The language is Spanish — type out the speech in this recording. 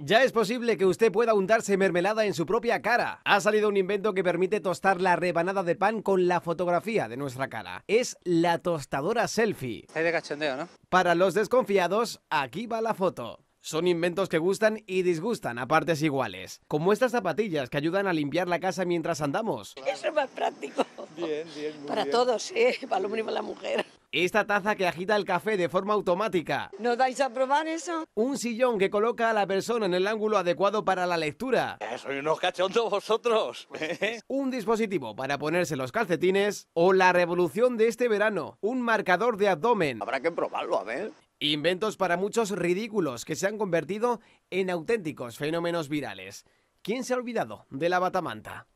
Ya es posible que usted pueda untarse mermelada en su propia cara. Ha salido un invento que permite tostar la rebanada de pan con la fotografía de nuestra cara. Es la tostadora selfie. Hay de cachondeo, ¿no? Para los desconfiados, aquí va la foto. Son inventos que gustan y disgustan a partes iguales, como estas zapatillas que ayudan a limpiar la casa mientras andamos. Eso es más práctico. Bien, bien, Para todos, ¿eh? para lo mínimo para la mujer. Esta taza que agita el café de forma automática. ¿Nos dais a probar eso? Un sillón que coloca a la persona en el ángulo adecuado para la lectura. Eh, soy unos cachondos vosotros. ¿eh? Un dispositivo para ponerse los calcetines. O la revolución de este verano. Un marcador de abdomen. Habrá que probarlo, a ver. Inventos para muchos ridículos que se han convertido en auténticos fenómenos virales. ¿Quién se ha olvidado de la batamanta?